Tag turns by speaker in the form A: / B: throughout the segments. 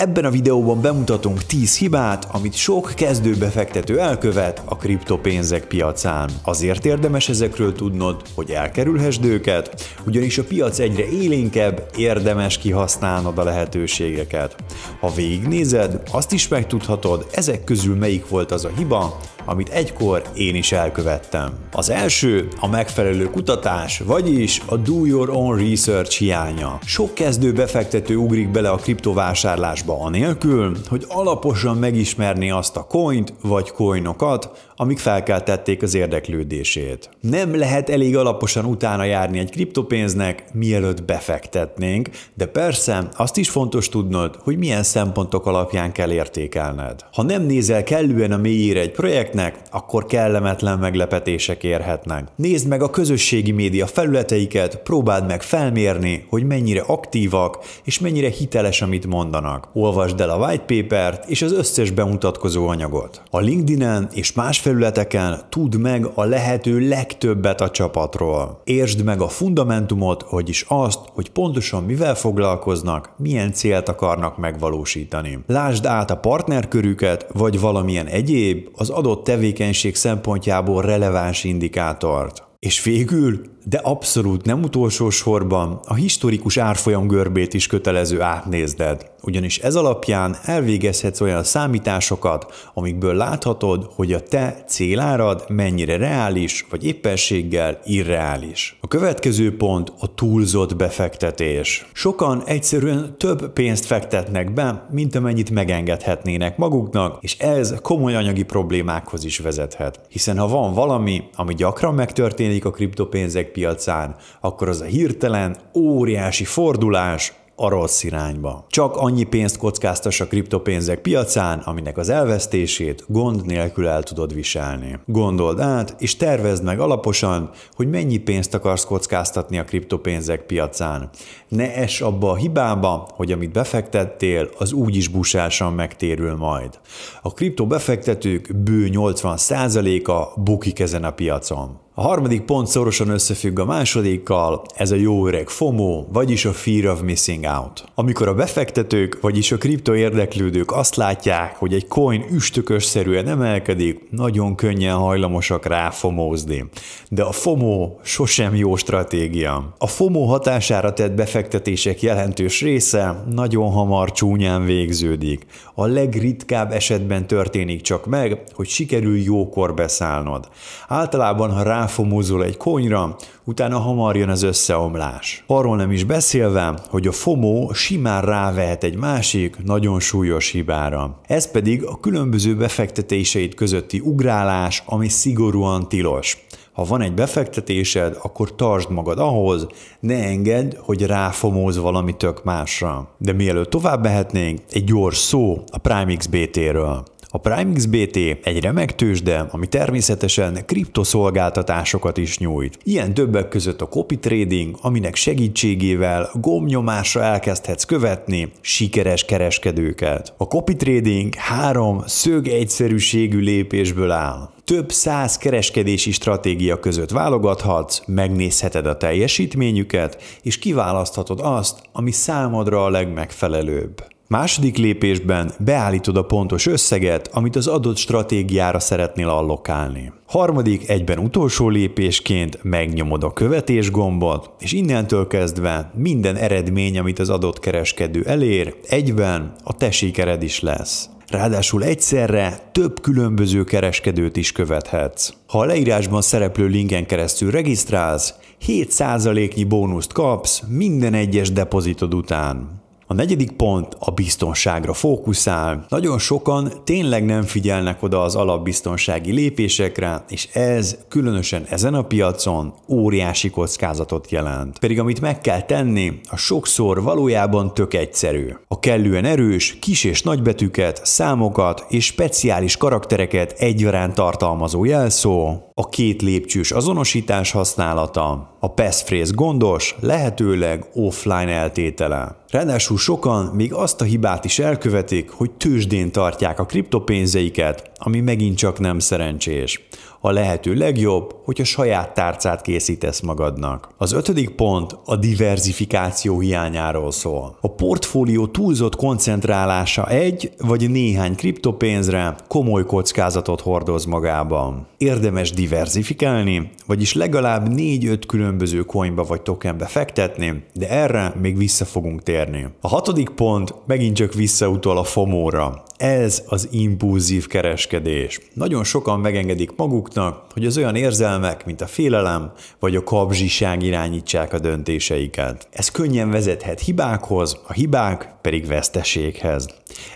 A: Ebben a videóban bemutatunk 10 hibát, amit sok kezdő befektető elkövet a kriptopénzek piacán. Azért érdemes ezekről tudnod, hogy elkerülhesd őket, ugyanis a piac egyre élénkebb, érdemes kihasználnod a lehetőségeket. Ha végignézed, azt is megtudhatod, ezek közül melyik volt az a hiba, amit egykor én is elkövettem. Az első a megfelelő kutatás, vagyis a do your own research hiánya. Sok kezdő befektető ugrik bele a kriptovásárlásba anélkül, hogy alaposan megismerné azt a coint vagy coinokat, amik felkeltették az érdeklődését. Nem lehet elég alaposan utána járni egy kriptopénznek, mielőtt befektetnénk, de persze azt is fontos tudnod, hogy milyen szempontok alapján kell értékelned. Ha nem nézel kellően a mélyére egy projekt, szeretnek, akkor kellemetlen meglepetések érhetnek. Nézd meg a közösségi média felületeiket, próbáld meg felmérni, hogy mennyire aktívak és mennyire hiteles, amit mondanak. Olvasd el a white t és az összes bemutatkozó anyagot. A LinkedIn-en és más felületeken tudd meg a lehető legtöbbet a csapatról. Értsd meg a fundamentumot, vagyis azt, hogy pontosan mivel foglalkoznak, milyen célt akarnak megvalósítani. Lásd át a partnerkörüket, vagy valamilyen egyéb, az adott tevékenység szempontjából releváns indikátort. És végül de abszolút nem utolsó sorban a historikus árfolyam görbét is kötelező átnézned, ugyanis ez alapján elvégezhetsz olyan számításokat, amikből láthatod, hogy a te célárad mennyire reális, vagy éppenséggel irreális. A következő pont a túlzott befektetés. Sokan egyszerűen több pénzt fektetnek be, mint amennyit megengedhetnének maguknak, és ez komoly anyagi problémákhoz is vezethet. Hiszen ha van valami, ami gyakran megtörténik a kriptopénzek piacán, akkor az a hirtelen, óriási fordulás a rossz irányba. Csak annyi pénzt kockáztas a kriptopénzek piacán, aminek az elvesztését gond nélkül el tudod viselni. Gondold át, és tervezd meg alaposan, hogy mennyi pénzt akarsz kockáztatni a kriptopénzek piacán. Ne es abba a hibába, hogy amit befektettél, az úgyis busásan megtérül majd. A kriptobefektetők bő 80%-a bukik ezen a piacon. A harmadik pont szorosan összefügg a másodikkal, ez a jó öreg FOMO, vagyis a Fear of Missing Out. Amikor a befektetők, vagyis a kripto érdeklődők azt látják, hogy egy coin üstökösszerűen emelkedik, nagyon könnyen hajlamosak rá fomózni. De a FOMO sosem jó stratégia. A FOMO hatására tett befektetések jelentős része nagyon hamar csúnyán végződik. A legritkább esetben történik csak meg, hogy sikerül jókor beszállnod. Általában, ha rá ráfomózol egy konyra, utána hamar jön az összeomlás. Arról nem is beszélve, hogy a FOMO simán rávehet egy másik, nagyon súlyos hibára. Ez pedig a különböző befektetéseid közötti ugrálás, ami szigorúan tilos. Ha van egy befektetésed, akkor tartsd magad ahhoz, ne engedd, hogy ráfomóz valami tök másra. De mielőtt tovább mehetnénk, egy gyors szó a PrimeX BT-ről. A PrimeXBT egy remek tőzsde, ami természetesen kriptoszolgáltatásokat is nyújt. Ilyen többek között a copy trading, aminek segítségével gomnyomásra elkezdhetsz követni sikeres kereskedőket. A copy trading három szög egyszerűségű lépésből áll több száz kereskedési stratégia között válogathatsz, megnézheted a teljesítményüket, és kiválaszthatod azt, ami számodra a legmegfelelőbb. Második lépésben beállítod a pontos összeget, amit az adott stratégiára szeretnél allokálni. Harmadik, egyben utolsó lépésként megnyomod a követés gombot, és innentől kezdve minden eredmény, amit az adott kereskedő elér, egyben a te sikered is lesz. Ráadásul egyszerre több különböző kereskedőt is követhetsz. Ha a leírásban szereplő linken keresztül regisztrálsz, 7%-nyi bónuszt kapsz minden egyes depozitod után. A negyedik pont a biztonságra fókuszál. Nagyon sokan tényleg nem figyelnek oda az alapbiztonsági lépésekre, és ez különösen ezen a piacon óriási kockázatot jelent. Pedig amit meg kell tenni, a sokszor valójában tök egyszerű. A kellően erős, kis és nagybetűket, számokat és speciális karaktereket egyaránt tartalmazó jelszó, a két lépcsős azonosítás használata, a passphrase gondos, lehetőleg offline eltétele. Ráadásul sokan még azt a hibát is elkövetik, hogy tőzsdén tartják a kriptopénzeiket, ami megint csak nem szerencsés. A lehető legjobb, hogy a saját tárcát készítesz magadnak. Az ötödik pont a diversifikáció hiányáról szól. A portfólió túlzott koncentrálása egy vagy néhány kriptopénzre komoly kockázatot hordoz magában. Érdemes diversifikálni, vagyis legalább 4-5 különböző coinba vagy tokenbe fektetni, de erre még vissza fogunk térni. A hatodik pont megint csak visszautal a FOMO-ra, ez az impulzív kereskedés. Nagyon sokan megengedik maguknak, hogy az olyan érzelmek, mint a félelem vagy a kapzsiság irányítsák a döntéseiket. Ez könnyen vezethet hibákhoz, a hibák pedig veszteséghez.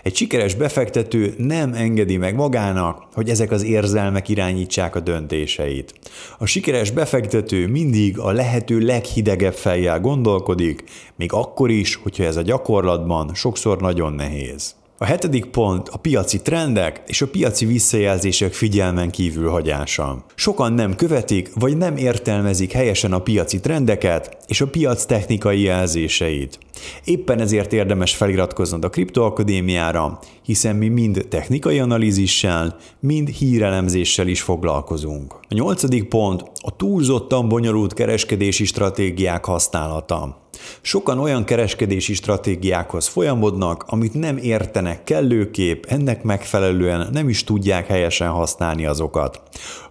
A: Egy sikeres befektető nem engedi meg magának, hogy ezek az érzelmek irányítsák a döntéseit. A sikeres befektető mindig a lehető leghidegebb fejjel gondolkodik, még akkor is, hogyha ez a gyakorlatban sokszor nagyon nehéz. A hetedik pont a piaci trendek és a piaci visszajelzések figyelmen kívül hagyása. Sokan nem követik vagy nem értelmezik helyesen a piaci trendeket és a piac technikai jelzéseit. Éppen ezért érdemes feliratkoznod a Kriptoakadémiára, hiszen mi mind technikai analízissel, mind hírelemzéssel is foglalkozunk. A nyolcadik pont a túlzottan bonyolult kereskedési stratégiák használata. Sokan olyan kereskedési stratégiákhoz folyamodnak, amit nem értenek kellőképp, ennek megfelelően nem is tudják helyesen használni azokat.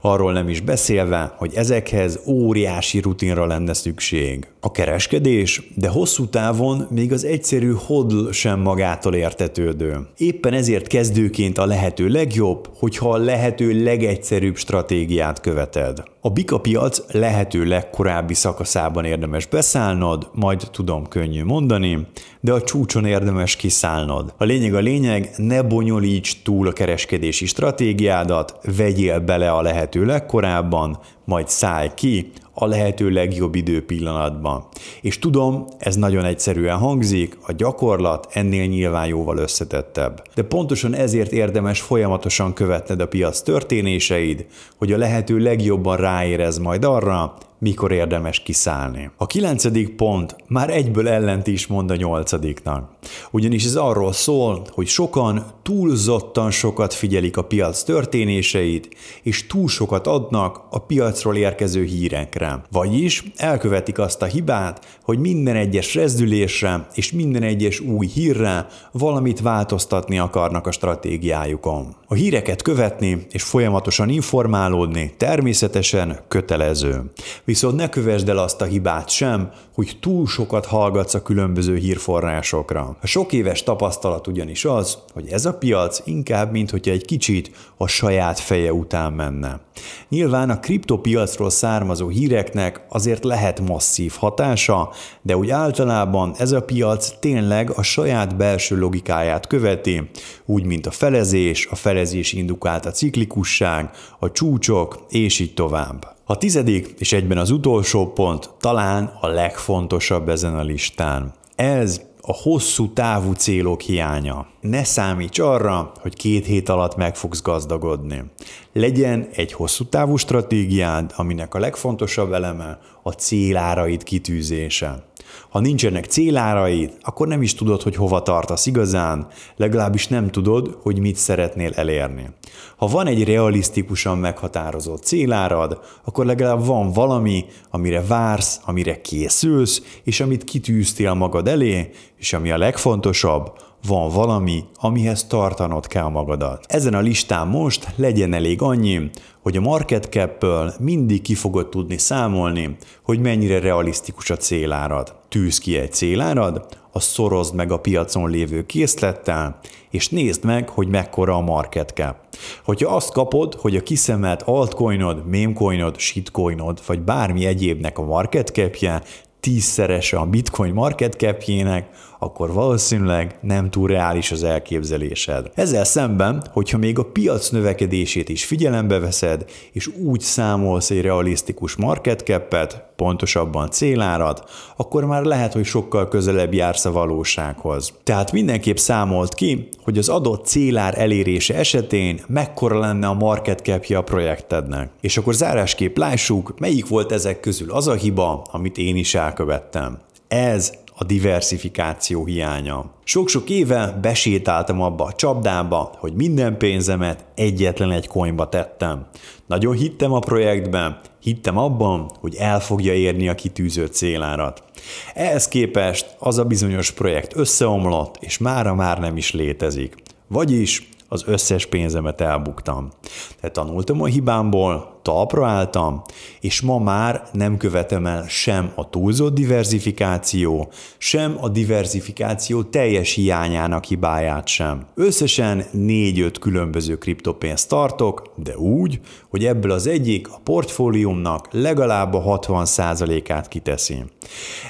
A: Arról nem is beszélve, hogy ezekhez óriási rutinra lenne szükség a kereskedés, de hosszú távon még az egyszerű hodl sem magától értetődő. Éppen ezért kezdőként a lehető legjobb, hogyha a lehető legegyszerűbb stratégiát követed. A Bika piac lehető legkorábbi szakaszában érdemes beszállnod, majd tudom könnyű mondani, de a csúcson érdemes kiszállnod. A lényeg a lényeg, ne bonyolíts túl a kereskedési stratégiádat, vegyél bele a lehető legkorábban, majd szállj ki a lehető legjobb időpillanatban. És tudom, ez nagyon egyszerűen hangzik, a gyakorlat ennél nyilván jóval összetettebb. De pontosan ezért érdemes folyamatosan követned a piac történéseid, hogy a lehető legjobban ráérez majd arra, mikor érdemes kiszállni. A kilencedik pont már egyből ellent is mond a nyolcadiknak. Ugyanis ez arról szól, hogy sokan túlzottan sokat figyelik a piac történéseit, és túl sokat adnak a piacról érkező hírekre. Vagyis elkövetik azt a hibát, hogy minden egyes rezdülésre és minden egyes új hírre valamit változtatni akarnak a stratégiájukon. A híreket követni és folyamatosan informálódni természetesen kötelező. Viszont ne kövesd el azt a hibát sem, hogy túl sokat hallgatsz a különböző hírforrásokra. A sok éves tapasztalat ugyanis az, hogy ez a piac inkább, mint hogyha egy kicsit a saját feje után menne. Nyilván a kriptopiacról származó híreknek azért lehet masszív hatása, de úgy általában ez a piac tényleg a saját belső logikáját követi, úgy mint a felezés, a felezés indukált a ciklikusság, a csúcsok, és így tovább. A tizedik és egyben az utolsó pont talán a legfontosabb ezen a listán. Ez a hosszú távú célok hiánya. Ne számíts arra, hogy két hét alatt meg fogsz gazdagodni. Legyen egy hosszú távú stratégiád, aminek a legfontosabb eleme a céláraid kitűzése. Ha nincsenek céláraid, akkor nem is tudod, hogy hova tartasz igazán, legalábbis nem tudod, hogy mit szeretnél elérni. Ha van egy realisztikusan meghatározott célárad, akkor legalább van valami, amire vársz, amire készülsz, és amit kitűztél magad elé, és ami a legfontosabb, van valami, amihez tartanod kell magadat. Ezen a listán most legyen elég annyi, hogy a market cap mindig ki fogod tudni számolni, hogy mennyire realisztikus a célárad. Tűz ki egy célárad, a szorozd meg a piacon lévő készlettel, és nézd meg, hogy mekkora a market cap. Hogyha azt kapod, hogy a kiszemelt altcoinod, memecoinod, shitcoinod, vagy bármi egyébnek a market capje tízszerese a bitcoin market capjének, akkor valószínűleg nem túl reális az elképzelésed. Ezzel szemben, hogyha még a piac növekedését is figyelembe veszed, és úgy számolsz egy realisztikus market cap-et, pontosabban célárat, akkor már lehet, hogy sokkal közelebb jársz a valósághoz. Tehát mindenképp számolt ki, hogy az adott célár elérése esetén mekkora lenne a market cap a projektednek. És akkor zárásképp lássuk, melyik volt ezek közül az a hiba, amit én is elkövettem. Ez a diversifikáció hiánya. Sok-sok éve besétáltam abba a csapdába, hogy minden pénzemet egyetlen egy coinba tettem. Nagyon hittem a projektben, hittem abban, hogy el fogja érni a kitűzött célárat. Ehhez képest az a bizonyos projekt összeomlott, és mára már nem is létezik. Vagyis az összes pénzemet elbuktam. Tehát tanultam a hibámból, talpra álltam, és ma már nem követem el sem a túlzott diversifikáció, sem a diversifikáció teljes hiányának hibáját sem. Összesen 4-5 különböző kriptopénzt tartok, de úgy, hogy ebből az egyik a portfóliumnak legalább a 60%-át kiteszi.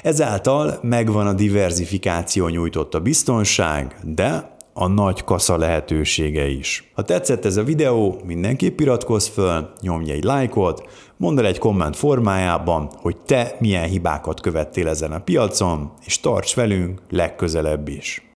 A: Ezáltal megvan a diversifikáció nyújtotta biztonság, de a nagy kasza lehetősége is. Ha tetszett ez a videó, mindenképp iratkozz föl, nyomj egy lájkot, mondd el egy komment formájában, hogy te milyen hibákat követtél ezen a piacon, és tarts velünk legközelebb is.